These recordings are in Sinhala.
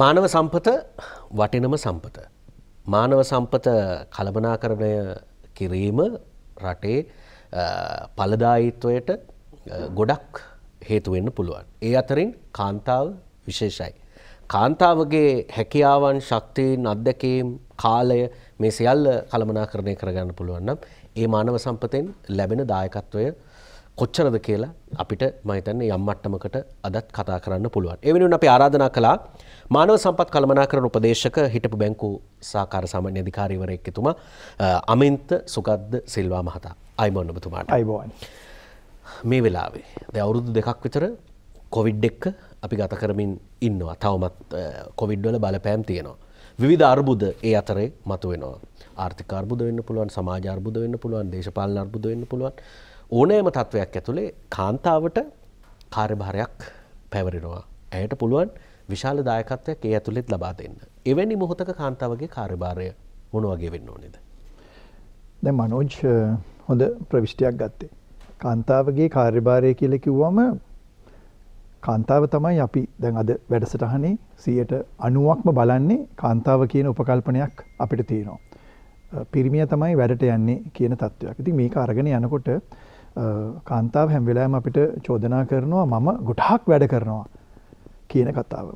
මානව සම්පත වටිනම සම්පත. මානව සම්පත කලබනාකරණය කිරීම රටේ පලදායීත්වයට ගොඩක් හේතුවෙන්න පුළුවන්. ඒ අතරින් කාන්තාව විශේෂයි. කාන්තාවගේ හැකියාවන් ශක්තියෙන් අත්දැකීම් කාලය මේ සියල්ල කළමනාකරණය කරගන්න පුළුවන්නම් ඒ මානව සම්පතෙන් ලැබෙන දායකත්වය කොච්චරද කියලා අපිට මහිතන්නේ යම් මට්ටමකට අදත් කතා කරන්න පුළුවන්. එවෙනුන් අපි ආරාධනා කලා මානව සම්පත් කළමනාකරන උපදේශක හිටපු බැංකු සාකාර සාමාන්‍ය අධිකාරීවරයෙක් එතුමා අමෙන්ත සුගද්ද සිල්වා මහතා. අයිබෝන් ඔබතුමාට. අයිබෝන්. මේ වෙලාවේ දැන් අවුරුදු දෙකක් විතර කොවිඩ් එක්ක අපි ගත කරමින් ඉන්නවා. තවමත් කොවිඩ් වල බලපෑම් තියෙනවා. විවිධ අර්බුද ඒ අතරේ මතුවෙනවා. ආර්ථික අර්බුද වෙන්න පුළුවන්, සමාජ අර්බුද වෙන්න පුළුවන්, දේශපාලන අර්බුද වෙන්න පුළුවන්. ඕනෑම තත්ත්වයක් ඇතුලේ කාන්තාවට කාර්යභාරයක් පැවරෙනවා. ඇයට පුළුවන් විශාල දායකත්වයක් ඒ ඇතුළෙත් ලබා දෙන්න. එවැනි මොහොතක කාන්තාවගේ කාර්යභාරය මොන වගේ වෙන්න ඕනේද? දැන් මනෝජ් හොඳ ප්‍රවිෂ්ටියක් ගත්තේ. කාන්තාවගේ කාර්යභාරය කියලා කිව්වම කාන්තාව තමයි අපි දැන් අද වැඩසටහනේ 90%ක්ම බලන්නේ කාන්තාව කියන උපකල්පනයක් අපිට තියෙනවා. පිරිමිය තමයි වැඩට යන්නේ කියන තත්ත්වයක්. ඉතින් මේක අරගෙන යනකොට කාන්තාව හැම වෙලාවෙම අපිට චෝදනා කරනවා මම ගොඩාක් වැඩ කරනවා. කියන කතාව.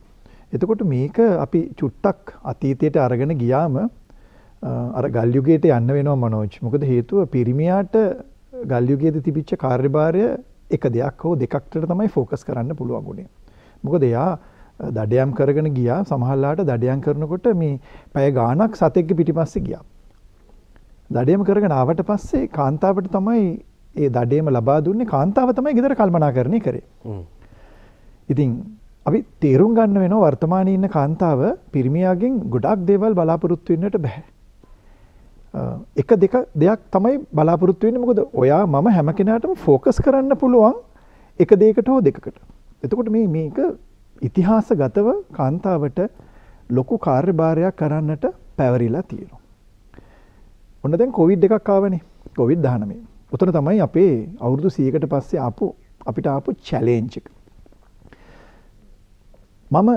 එතකොට මේක අපි චුට්ටක් අතීතයට අරගෙන ගියාම අර ගල් යුගයට යන්න වෙනවා මනෝජ්. මොකද හේතුව පිරිමියාට ගල් යුගයේදී තිබිච්ච කාර්යභාරය එක දෙයක් හෝ දෙකකට තමයි ફોકસ කරන්න පුළුවන් උනේ. මොකද එයා දඩයම් කරගෙන ගියා සමහරලාට දඩයම් කරනකොට මේ පැය ගාණක් සතෙක්ගේ පිටිපස්සේ ගියා. දඩයම් කරගෙන ආවට පස්සේ කාන්තාවට තමයි ඒ දඩේම ලබා දුන්නේ කාන්තාව තමයි ගෙදර කල්පනා කරන්නේ කරේ. ඉතින් අපි තේරුම් ගන්න වෙනවා වර්තමානයේ ඉන්න කාන්තාව පිරිමියාගෙන් ගොඩක් දේවල් බලාපොරොත්තු වෙන්නට බෑ. එක දෙක දෙයක් තමයි බලාපොරොත්තු වෙන්නේ මොකද ඔයා මම හැම කෙනාටම ફોකස් කරන්න පුළුවන් එක දෙයකට හෝ දෙකකට. එතකොට මේ මේක ඉතිහාසගතව කාන්තාවට ලොකු කාර්යභාරයක් කරන්නට පැවරිලා තියෙනවා. ඔන්න දැන් කොවිඩ් එකක් ආවනේ. කොවිඩ් 19. උතන තමයි අපේ අවුරුදු 100කට පස්සේ ආපු අපිට ආපු චැලෙන්ජ් එක. මම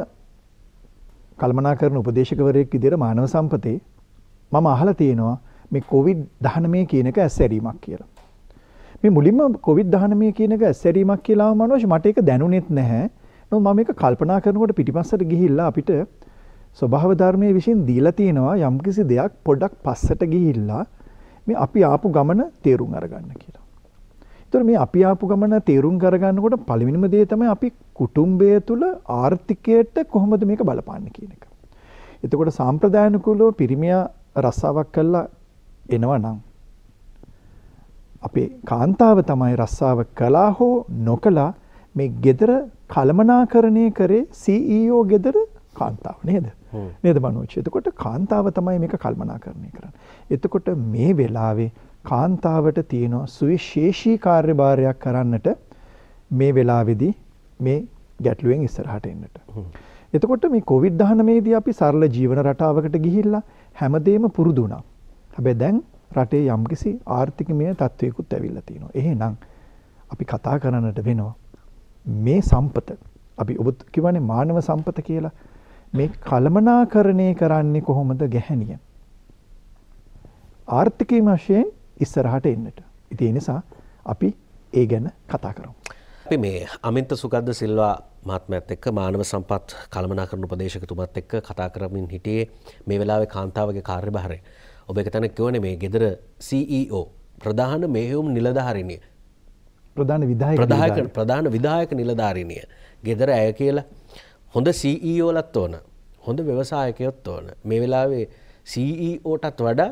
කල්මනා කරන උපදේශකවරයෙක් විදිහට මානව සම්පතේ මම අහලා තියෙනවා මේ කොවිඩ් 19 කියන එක ඇස්සැරීමක් කියලා. මේ මුලින්ම කොවිඩ් 19 කියන එක ඇස්සැරීමක් කියලා මනෝජ් මට ඒක දැනුනෙත් නැහැ. නමුත් මම ඒක කල්පනා කරනකොට පිටිපස්සට ගිහිල්ලා අපිට ස්වභාව ධර්මයේ විශ්ින් දීලා තියෙනවා යම්කිසි දෙයක් පොඩක් පස්සට ගිහිල්ලා මේ අපි ආපු ගමන තේරුම් අරගන්න කියලා. තොර මේ අපි ආපු ගමන තේරුම් කරගන්නකොට පළවෙනිම දේ තමයි අපි කුටුම්බය තුළ ආර්ථිකයට කොහොමද මේක බලපාන්න කියන එක. එතකොට සාම්ප්‍රදායනුකූලව පිරිමියා රස්සාවක් කළා එනවා නම් අපේ කාන්තාව තමයි රස්සාව කළා හෝ නොකළා මේ gedara කලමනාකරණය කරේ CEO gedara කාන්තාව නේද? නේද මනෝජ්? එතකොට කාන්තාව තමයි මේක කල්මනාකරණය කරන්නේ. එතකොට මේ වෙලාවේ කාන්තාවට තියෙනවා සුවිශේෂී කාර්යභාරයක් කරන්නට මේ වෙලාවේදී මේ ගැටලුවෙන් ඉස්සරහට එන්නට. එතකොට මේ කොවිඩ්-19දී අපි සරල ජීවන රටාවකට ගිහිල්ලා හැමදේම පුරුදු වුණා. හැබැයි දැන් රටේ යම්කිසි ආර්ථිකමය තත්ත්වයකට ඇවිල්ලා තියෙනවා. එහෙනම් අපි කතා කරන්නට වෙනවා මේ සම්පත අපි ඔබ කිව්වනේ මානව සම්පත කියලා මේ කළමනාකරණය කරන්නේ කොහොමද ගැහැණිය ආර්ථිකීය වශයෙන් ඉස්සරහට එන්නට. ඉතින් ඒ නිසා අපි ඒ ගැන කතා කරමු. අපි මේ අමින්ත සුගද්ද සිල්වා මාත්මයත් එක්ක මානව සම්පත් කළමනාකරණ උපදේශකතුමත් එක්ක කතා කරමින් හිටියේ මේ වෙලාවේ කාන්තාවගේ කාර්යභාරය. ඔබ එක තැන කියවනේ මේ ගෙදර CEO ප්‍රධාන මෙහෙයුම් නිලධාරිණිය ප්‍රධාන විදායක ප්‍රදායක ප්‍රධාන විදායක නිලධාරිණිය ගෙදර ඇය කියලා හොඳ CEOලත් ඕන හොඳ ව්‍යවසායකයොත් ඕන මේ වෙලාවේ CEOටත් වඩා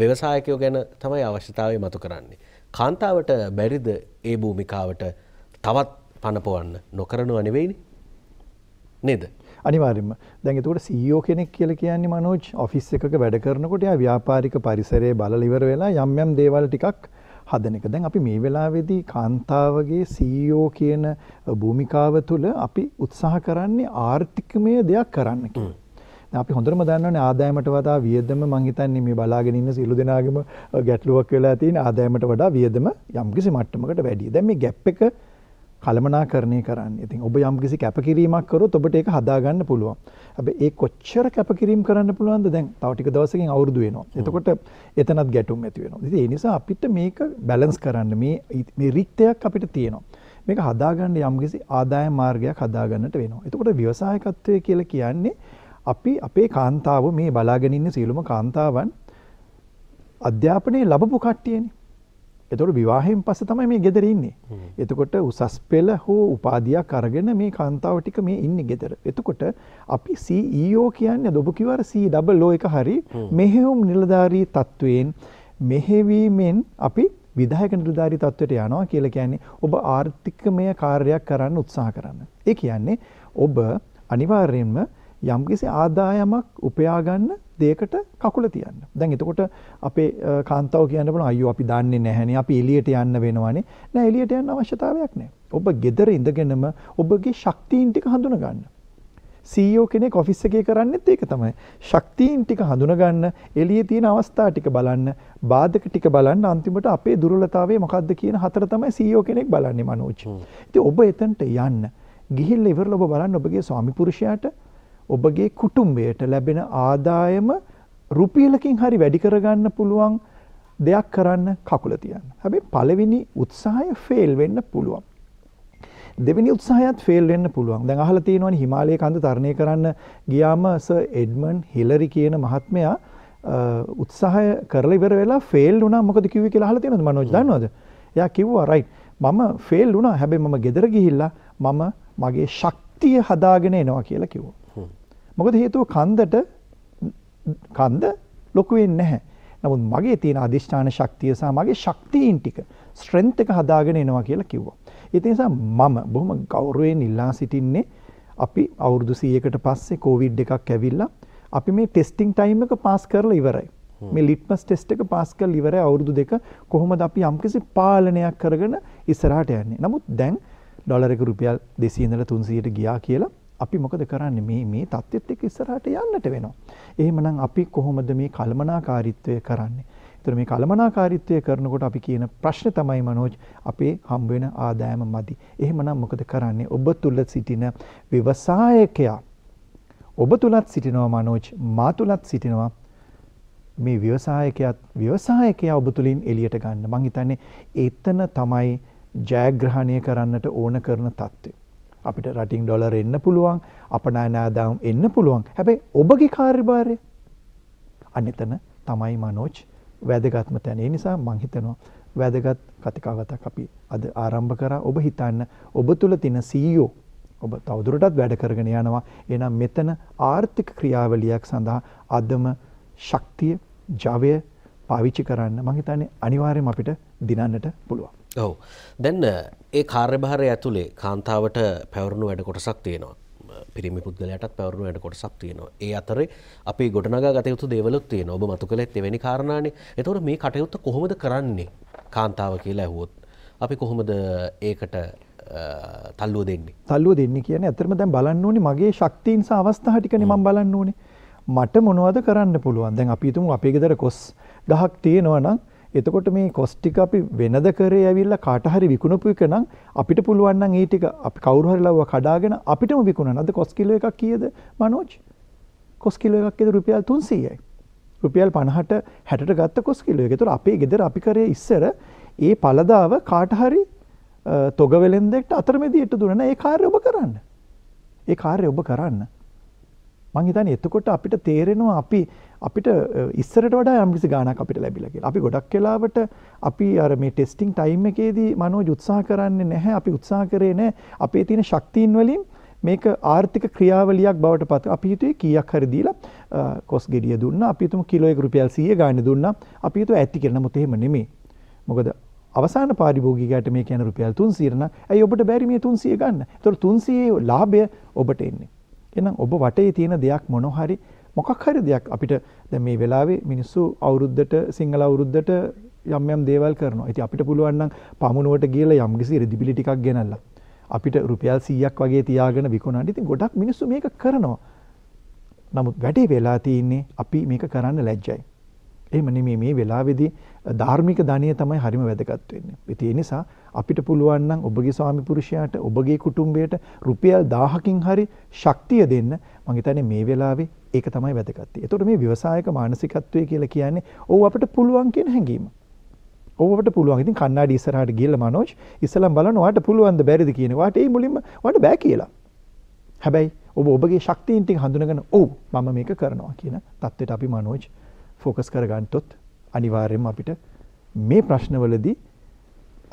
ව්‍යවසායකයෝ ගැන තමයි අවශ්‍යතාවය මතු කරන්නේ. කාන්තාවට බැරිද ඒ භූමිකාවට තවත් පණපොවන්න නොකරනු අනිවෙයිනි නේද. අනිවාරම දැඟතුකට සීෝ e කෙනෙක් කියල කියන්නේ මනෝජ් ඔෆිස් එකක වැඩ කරනකොට ව්‍යාපාරික පරිසරේ බලලිවර වෙලා යම්යම් දේවල් ටිකක් හදන එක දැන් අපි මේ වෙලාවෙදී කාන්තාවගේ සීෝ e කියන භූමිකාව තුළ අපි උත්සාහ කරන්නේ ආර්ථිකමය දෙයක් කරන්න කියලා. අපි හොඳටම දන්නවනේ ආදායමට වඩා වියදම මං හිතන්නේ මේ බලාගෙන ඉන්න සියලු දෙනාගේම ගැටලුවක් වෙලා තියෙන ආදායමට වඩා වියදම යම්කිසි මට්ටමකට වැඩි. දැන් මේ ગેප් එක කළමනාකරණය කරන්න. ඉතින් ඔබ යම්කිසි කැපකිරීමක් කරොත් ඔබට ඒක හදාගන්න පුළුවන්. හැබැයි ඒ කොච්චර කැපකිරීම කරන්න පුළුවන්ද දැන් තව ටික දවසකින් අවුරුදු වෙනවා. එතකොට එතනත් ගැටුම් ඇති වෙනවා. ඉතින් ඒ නිසා අපිට මේක බැලන්ස් කරන්න මේ මේ රික්තයක් අපිට තියෙනවා. මේක හදාගන්න යම්කිසි ආදායම් මාර්ගයක් හදාගන්නට වෙනවා. එතකොට ව්‍යවසායකත්වය කියලා කියන්නේ අපි අපේ කාන්තාව මේ බලාගෙන ඉන්න සියලුම කාන්තාවන් අධ්‍යාපනයේ ලැබපු කට්ටියනේ. ඒතකොට විවාහයෙන් පස්සේ තමයි මේ ගෙදර ඉන්නේ. එතකොට උසස් පෙළ හෝ උපාධියක් අරගෙන මේ කාන්තාව ටික මේ ඉන්නේ ගෙදර. එතකොට අපි CEO කියන්නේ ඔබ කිව්වර COO එක හරි මෙහෙයුම් නිලධාරී තත්වයෙන් මෙහෙවීමෙන් අපි විදායක නිලධාරී තත්වයට යනවා කියලා කියන්නේ ඔබ ආර්ථිකමය කාර්යයක් කරන්න උත්සාහ කරන්න. ඒ කියන්නේ ඔබ අනිවාර්යයෙන්ම යම්කිසි ආදායමක් උපයා ගන්න දෙයකට කකුල තියන්න. දැන් එතකොට අපේ කාන්තාව කියන්න බලන අයියෝ අපි දන්නේ නැහැනේ අපි එළියට යන්න වෙනවනේ. නෑ එළියට යන්න අවශ්‍යතාවයක් නෑ. ඔබ ගෙදර ඉඳගෙනම ඔබගේ ශක්තියින් ටික හඳුන ගන්න. CEO කෙනෙක් ඔෆිස් එකේ කරන්නේත් ඒක තමයි. ශක්තියින් ටික හඳුන ගන්න, එළියේ තියෙන අවස්ථා ටික බලන්න, බාධක ටික බලන්න අන්තිමට අපේ දුර්වලතාවය මොකද්ද කියන හතර තමයි CEO කෙනෙක් බලන්නේ මනෝජ්. ඉතින් ඔබ එතනට යන්න. ගිහිල්ලා ඉවරලා ඔබ බලන්න ඔබගේ ස්වාමි පුරුෂයාට ඔබගේ කුටුම්බයට ලැබෙන ආදායම රුපියලකින් හරි වැඩි කරගන්න පුළුවන් දෙයක් කරන්න කකුල තියන්න. හැබැයි පළවෙනි උත්සාහය ෆේල් වෙන්න පුළුවන්. දෙවෙනි උත්සාහයත් ෆේල් වෙන්න පුළුවන්. දැන් අහලා තියෙනවනේ හිමාලය කන්ද තරණය කරන්න ගියාම සර් එඩ්මන් හිලරි කියන මහත්මයා උත්සාහය කරලා ඉවර වෙලා ෆේල් වුණා මොකද කිව්වේ කියලා අහලා තියෙනවද මනෝජ් දන්නවද? එයා කිව්වා රයිට් මම ෆේල් වුණා හැබැයි මම ගෙදර ගිහිල්ලා මම මගේ ශක්තිය හදාගෙන එනවා කියලා කිව්වා. මොකද හේතුව කන්දට කන්ද ලොකු වෙන්නේ නැහැ. නමුත් මගේ තියෙන අදිෂ්ඨාන ශක්තිය සහ මගේ ශක්තියින් ටික ස්ට්‍රෙන්ත් එක හදාගෙන එනවා කියලා කිව්වා. ඒ නිසා මම බොහොම ගෞරවයෙන් ඉල්ලා සිටින්නේ අපි අවුරුදු 100කට පස්සේ කොවිඩ් එකක් ඇවිල්ලා අපි මේ ටෙස්ටිං ටයිම් එක පාස් කරලා ඉවරයි. මේ ලිට්මස් ටෙස්ට් එක පාස් කරලා ඉවරයි අවුරුදු දෙක කොහොමද අපි යම්කිසි පාලනයක් කරගෙන ඉස්සරහට යන්නේ. නමුත් දැන් ඩොලර් එක රුපියල් 200 ඉඳලා 300ට ගියා කියලා අපි මොකද කරන්නේ මේ මේ தත්ත්වෙත් එක්ක ඉස්සරහට යන්නට වෙනවා. එහෙමනම් අපි කොහොමද මේ කලමනාකාරීත්වය කරන්නේ? ඒතර මේ කලමනාකාරීත්වය කරනකොට අපි කියන ප්‍රශ්නේ තමයි මනෝජ් අපේ හම්බ වෙන ආදායම මදි. එහෙමනම් මොකද කරන්නේ? ඔබ තුල සිටින ව්‍යවසායකයා ඔබ තුලත් සිටිනවා මනෝජ් මා තුලත් සිටිනවා මේ ව්‍යවසායකයාත් ව්‍යවසායකයා ඔබ තුලින් එළියට ගන්න. මං හිතන්නේ එතන තමයි ජයග්‍රහණය කරන්නට ඕන කරන தත්ත්වය. අපිට රටින් ඩොලර් එන්න පුළුවන් අපනයන ආදායම් එන්න පුළුවන් හැබැයි ඔබගේ කාර්යභාරය අනෙතන තමයි මනෝජ් වැදගත්ම තැන ඒ නිසා මං හිතනවා වැදගත් කතිකාවතක් අපි අද ආරම්භ කරා ඔබ හිතන්න ඔබ තුල තියෙන CEO ඔබ තවදුරටත් වැඩ කරගෙන යනවා එහෙනම් මෙතන ආර්ථික ක්‍රියාවලියක් සඳහා අදම ශක්තිය ජවය පාවිච්චි කරන්න මං හිතන්නේ අනිවාර්යයෙන්ම අපිට දිනන්නට පුළුවන් ඔවු දැන්න ඒ කාර්යභාරය ඇතුළේ කාන්තාවට පැවරුණු වැඩ කොටසක් තියෙනවා පිරිමි පුද්ගලයටත් පැවරුණු වැඩ කොටසක් තියෙනවා ඒ අතරේ අපි ගොඩනගා ගතයුතු දෙවලුත් තියෙන ඔබ මතු කළෙත් එවැනි කාරණානේ එතවට මේ කටයුත්ත කොහොමද කරන්නේ කාන්තාව කියලා ඇහුවොත් අපි කොහොමද ඒකට තල්ලුව දෙන්නේ තල්ලුව දෙන්න කියන ඇතරම දැන් බලන්න ඕනේ මගේ ශක්තින් සහ අවස්ථා ටිකනේ මම බලන්න ඕනේ මට මොනවද කරන්න පුළුවන් දැන් අපි හිතමු අපේ ගෙදර කොස් ගහක් තියෙනවා නම් එතකොට මේ කොස් ටික අපි වෙනද කරේ ඇවිල්ලා කාට හරි විකුණපු එක නම් අපිට පුළුවන් නම් ඒ ටික අපි කවුරු හරි ලව්ව කඩාගෙන අපිටම විකුණන. අද කොස් කිලෝ එකක් කීයද මනෝජ්? කොස් කිලෝ එකක් කීයද රුපියල් 300යි. රුපියල් 50ට 60ට ගත්ත කොස් කිලෝ එක. ඒතර අපේ ගෙදර අපි කරේ ඉස්සර ඒ පළදාව කාට හරි තොග වෙලෙන්දෙක්ට අතරමැදියට දුන්නා. ඒ කාර්යය ඔබ කරන්න. ඒ කාර්යය ඔබ කරන්න. මං හිතන්නේ එතකොට අපිට තේරෙනවා අපි අපිට ඉස්සරට වඩා යම්කිසි ගාණක් අපිට ලැබිලා කියලා. අපි ගොඩක් වෙලාවට අපි අර මේ ටෙස්ටිං ටයිම් එකේදී මනෝජ් උත්සාහ කරන්නේ නැහැ. අපි උත්සාහ කරේ නැහැ. අපේ තියෙන ශක්තියින් වලින් මේක ආර්ථික ක්‍රියාවලියක් බවට පත් අපි හිතුවේ කීයක් හරි දීලා කොස් ගෙඩිය දුන්නා. අපි හිතමු කිලෝ එක රුපියල් 100 ගානේ දුන්නා. අපි හිතුවා ඇති කියලා. නමුත් එහෙම නෙමෙයි. මොකද අවසාන පාරිභෝගිකයාට මේ කියන රුපියල් 300 නම් ඇයි ඔබට බැරි මේ 300 ගන්න? ඒතකොට 300 ලාභය ඔබට එන්නේ. එහෙනම් ඔබ වටේ තියෙන දෙයක් මොන හරි මොකක් හරි දෙයක් අපිට දැන් මේ වෙලාවේ මිනිස්සු අවුරුද්දට සිංහල අවුරුද්දට යම් යම් දේවල් කරනවා. ඉතින් අපිට පුළුවන් නම් පමුණුවට ගිහලා යම්කිසි රෙඩිබිලි ටිකක් ගෙනල්ලා අපිට රුපියල් 100ක් වගේ තියාගෙන විකුණන්න. ඉතින් ගොඩක් මිනිස්සු මේක කරනවා. නමුත් වැඩේ වෙලා තියෙන්නේ අපි මේක කරන්න ලැජ්ජයි. එහෙම නෙමෙයි මේ වෙලාවේදී ධාර්මික ධනිය තමයි හරිම වැදගත් වෙන්නේ. ඉතින් ඒ නිසා අපිට පුළුවන් නම් ඔබගේ ස්වාමි පුරුෂයාට ඔබගේ කුටුම්බයට රුපියල් 1000කින් හරි ශක්තිය දෙන්න මම හිතන්නේ මේ වෙලාවේ ඒක තමයි වැදගත්. ඒතකොට මේ ව්‍යවසායක මානසිකත්වය කියලා කියන්නේ ඔව් අපිට පුළුවන් කියන හැඟීම. ඔව් අපිට පුළුවන්. ඉතින් කන්නාඩි ඉස්සරහට ගිහලා මනෝජ් ඉස්සලම් බලන ඔයාට පුළුවන්ද බැරිද කියන වාට ඒ මුලින්ම ඔයාට බෑ කියලා. හැබැයි ඔබ ඔබගේ ශක්තියින් ටික හඳුනගෙන ඔව් මම මේක කරනවා කියන தත්ත්වයට අපි මනෝජ් ફોકસ කරගන්නතොත් අනිවාර්යයෙන්ම අපිට මේ ප්‍රශ්නවලදී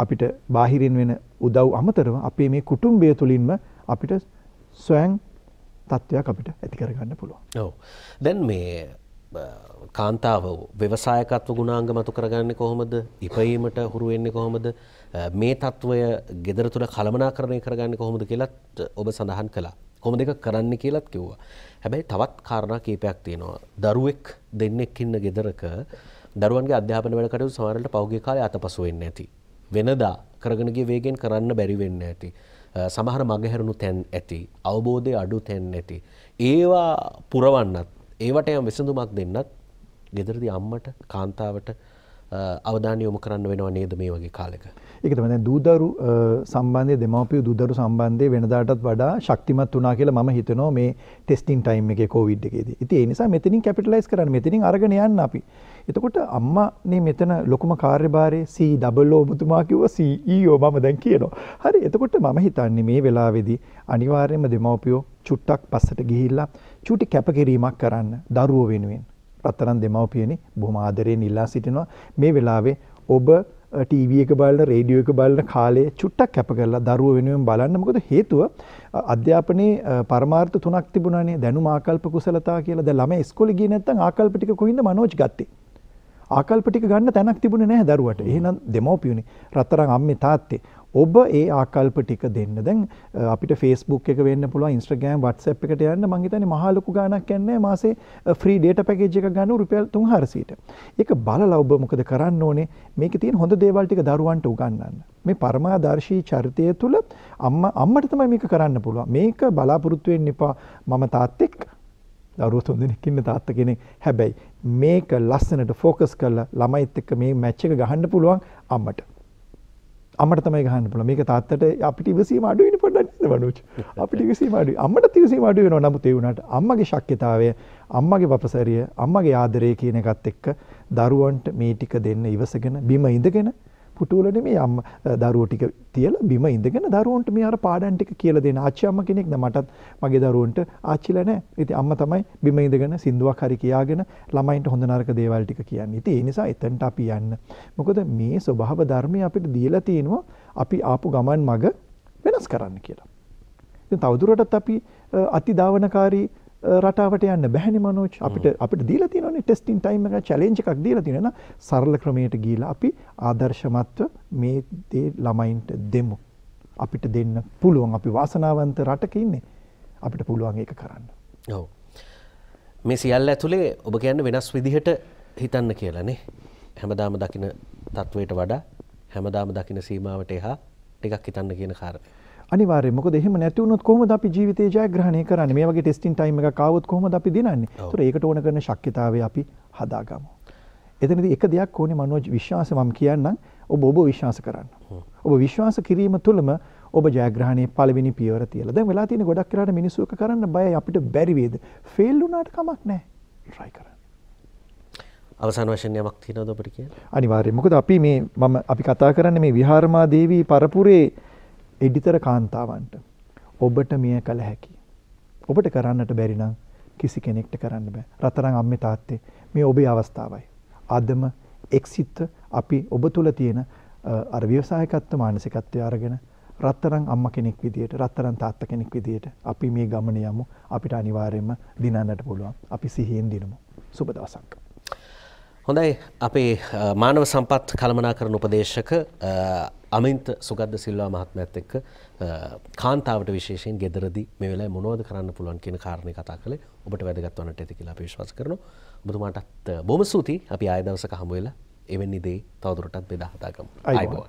අපිට බාහිරින් වෙන උදව් අමතරව අපේ මේ කුටුම්බය තුළින්ම අපිට ස්වයන් තත්ත්වයක් අපිට ඇති කරගන්න පුළුවන්. ඔව්. දැන් මේ කාන්තාව ව්‍යවසායකත්ව ගුණාංග මතු කරගන්නේ කොහොමද? ඉපයීමට හුරු වෙන්නේ කොහොමද? මේ తত্ত্বය gedara තුල කලමනාකරණය කරගන්නේ කොහොමද කියලත් ඔබ සඳහන් කළා. කොහොමද ඒක කරන්න කියලත් කිව්වා. හැබැයි තවත් කාරණා කීපයක් තියෙනවා. දරුවෙක් දෙන්නෙක් ඉන්න gedaraක දරුවන්ගේ අධ්‍යාපන වැඩ කටයුතු සමහරවිට පහුගිය කාලේ අතපසු වෙන්නේ නැති. වෙනදා කරගෙන ගිය වේගෙන් කරන්න බැරි වෙන්නේ නැති. සමහර මගහැරුණු තැන් ඇති. අවබෝධය අඩු තැන් ඇති. ඒවා පුරවන්නත් ඒවට යම් විසඳුමක් දෙන්නත් ගෙදරදී අම්මට කාන්තාවට අවධානය යොමු කරන්න වෙනවා නේද මේ වගේ කාලෙක. ඒක තමයි දැන් දූදරු සම්බන්ධයේ දෙමාපිය දූදරු සම්බන්ධයේ වෙනදාටත් වඩා ශක්තිමත් වුණා කියලා මම හිතනවා මේ ටෙස්ටිං ටයිම් එකේ කොවිඩ් එකේදී. ඉතින් ඒ නිසා මෙතනින් කැපිටලයිස් කරන්න මෙතනින් අරගෙන යන්න අපි. එතකොට අම්මානේ මෙතන ලොකුම කාර්යභාරය COO ඔබතුමා කිව්ව CEO මම දැන් කියනවා. හරි එතකොට මම හිතන්නේ මේ වෙලාවේදී අනිවාර්යයෙන්ම දෙමාපියෝ චුට්ටක් පස්සට ගිහිල්ලා චූටි කැපකිරීමක් කරන්න දරුවෝ වෙනුවෙන්. රත්තරන් දෙමව්පියනි බොහොම ආදරයෙන් ඉල්ලා සිටිනවා මේ වෙලාවේ ඔබ ටීවී එක බලන රේඩියෝ එක බලන කාලේ චුට්ටක් කැප කරලා දරුවෝ වෙනුවෙන් බලන්න මොකද හේතුව අධ්‍යාපනයේ පරමාර්ථ තුනක් තිබුණානේ දැනුම ආකල්ප කුසලතා කියලා දැන් ළමයි ඉස්කෝලේ ගියේ නැත්නම් ආකල්ප ටික කොහින්ද මනෝජ් ගත්තේ ආකල්ප ටික ගන්න තැනක් තිබුණේ නැහැ දරුවට එහෙනම් දෙමව්පියුනේ රත්තරන් අම්මේ තාත්තේ ඔබ ඒ ආකල්ප ටික දෙන්න. දැන් අපිට Facebook එක වෙන්න පුළුවන්, Instagram, WhatsApp එකට යන්න මම හිතන්නේ මහා ලොකු ගාණක් යන්නේ මාසේ ෆ්‍රී data package එකක් ගන්න රුපියල් 300ට. ඒක බලලා ඔබ මොකද කරන්න ඕනේ? මේකේ තියෙන හොඳ දේවල් ටික දරුවන්ට උගන්වන්න. මේ පරමාදර්ශී චරිතය තුළ අම්මා අම්මට තමයි මේක කරන්න පුළුවන්. මේක බලාපොරොත්තු වෙන්න එපා. මම තාත්තෙක් දරුවෝ තුන්දෙනෙක් ඉන්න තාත්තා කෙනෙක්. හැබැයි මේක ලස්සනට ફોකස් කරලා ළමයිත් එක්ක මේ මැච් එක ගහන්න පුළුවන් අම්මට. අම්මට තමයි ගහන්න පුළුවන්. මේක තාත්තට අපිට ඉවසීම අඩු වෙන පොඩ්ඩක් නේද මනෝජ්? අපිට ඉවසීම අඩුයි. අම්මට ඉවසීම අඩු වෙනවා. නමුත් ඒ වුණාට අම්මගේ ශක්්‍යතාවය, අම්මගේ වපසරිය, අම්මගේ ආදරය කියන එකත් එක්ක දරුවන්ට මේ ටික දෙන්න ඉවසගෙන බිම ඉඳගෙන පුටුවල නෙමෙයි අම්මා දරුවෝ ටික තියලා බිම ඉඳගෙන දරුවන්ට මේ අර පාඩම් ටික කියලා දෙන ආච්චි අම්මා කෙනෙක් නේ මටත් මගේ දරුවන්ට ආච්චිලා නැහැ. ඉතින් අම්මා තමයි බිම ඉඳගෙන සින්දුවක් හරි කියාගෙන ළමයින්ට හොඳ නරක දේවල් ටික කියන්නේ. ඉතින් ඒ නිසා එතනට අපි යන්න. මොකද මේ ස්වභාව ධර්මය අපිට දීලා තිනවා අපි ආපු ගමන් මග වෙනස් කරන්න කියලා. ඉතින් තවදුරටත් අපි අතිදාවනකාරී රටාවට යන්න බැහැනේ මනෝජ් අපිට අපිට දීලා තියෙනවානේ ටෙස්ටින් ටයිම් එක චැලෙන්ජ් එකක් දීලා තියෙනවා නේද සරල ක්‍රමයට ගිහිලා අපි ආදර්ශමත්ව මේ දේ ළමයින්ට දෙමු අපිට දෙන්න පුළුවන් අපි වාසනාවන්ත රටක ඉන්නේ අපිට පුළුවන් ඒක කරන්න ඔව් මේ සියල්ල ඇතුලේ ඔබ කියන්නේ වෙනස් විදිහට හිතන්න කියලානේ හැමදාම දකින තත්වයට වඩා හැමදාම දකින සීමාවට එහා ටිකක් හිතන්න කියන කාරණය අනිවාර්යයෙන් මොකද එහෙම නැති වුණොත් කොහොමද අපි ජීවිතේ ජයග්‍රහණය කරන්නේ මේ වගේ ටෙස්ටින් ටයිම් එකක් ආවොත් කොහොමද අපි දිනන්නේ ඒතර ඒකට ඕන කරන ශක්්‍යතාවය අපි හදාගමු එතනදී එක දෙයක් ඕනේ මනෝජ් විශ්වාසය මම කියන්නම් ඔබ ඔබ විශ්වාස කරන්න ඔබ විශ්වාස කිරීම තුළම ඔබ ජයග්‍රහණය පළවෙනි පියවර තියලා දැන් වෙලා තියෙන ගොඩක් කරාට මිනිස්සු එක කරන්න බයයි අපිට බැරි වේද ෆේල් වුණාට කමක් නැහැ try කරන්න අවසාන වශයෙන් යමක් තියෙනවද ඔබට කියන්න? අනිවාර්යයෙන්. මොකද අපි මේ මම අපි කතා කරන්නේ මේ විහාරමා දේවී පරපුරේ එඩිතර කාන්තාවන්ට ඔබට මෙය කළ හැකි. ඔබට කරන්නට බැරි නම් කිසි කෙනෙක්ට කරන්න බෑ. රතරන් අම්මේ තාත්තේ මේ ඔබේ අවස්ථාවයි. අදම එක්සිත අපි ඔබ තුල තියෙන අර ව්‍යවසායකත්ව මානසිකත්වය අරගෙන රත්තරන් අම්ම කෙනෙක් විදියට රත්තරන් තාත්ත කෙනෙක් විදියට අපි මේ ගමන යමු අපිට අනිවාර්යයෙන්ම දිනන්නට පුළුවන් අපි සිහියෙන් දිනමු සුබ දවසක් හොඳයි අපේ මානව සම්පත් කළමනාකරන උපදේශක අමින්ත සුගද්ද සිල්වා මහත්මයත් එක්ක කාන්තාවට විශේෂයෙන් ගෙදරදි මේ වෙලාවේ මොනවද කරන්න පුළුවන් කියන කාරණේ කතා කළේ ඔබට වැදගත් වන්නට ඇති කියලා අපි විශ්වාස කරනවා. ඔබතුමාටත් බොහොම ස්තුතියි. අපි ආයෙ දවසක හමු වෙලා එවැනි දේ තවදුරටත් බෙදා හදාගමු. ආයිබෝවන්.